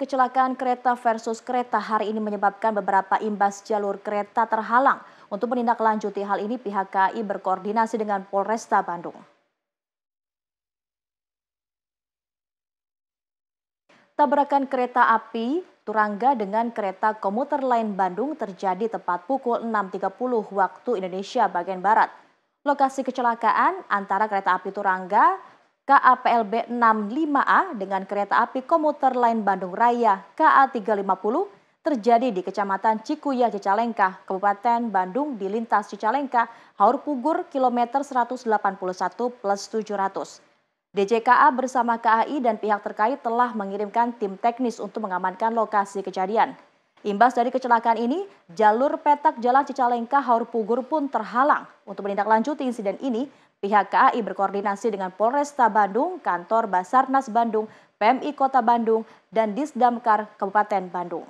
Kecelakaan kereta versus kereta hari ini menyebabkan beberapa imbas jalur kereta terhalang. Untuk menindaklanjuti hal ini, pihak KAI berkoordinasi dengan Polresta Bandung. Tabrakan kereta api Turangga dengan kereta komuter lain Bandung terjadi tepat pukul 6.30 waktu Indonesia bagian Barat. Lokasi kecelakaan antara kereta api Turangga KAPLB 65A dengan kereta api komuter lain Bandung Raya KA350 terjadi di Kecamatan Cikuya, Cicalengka, Kabupaten Bandung di lintas Cicalengka, Haur Pugur, kilometer 181 plus 700. DJKA bersama KAI dan pihak terkait telah mengirimkan tim teknis untuk mengamankan lokasi kejadian. Imbas dari kecelakaan ini, jalur petak Jalan Cicalengka Haur Pugur pun terhalang. Untuk menindaklanjuti insiden ini, pihak KAI berkoordinasi dengan Polresta Bandung, Kantor Basarnas Bandung, PMI Kota Bandung, dan Disdamkar Kabupaten Bandung.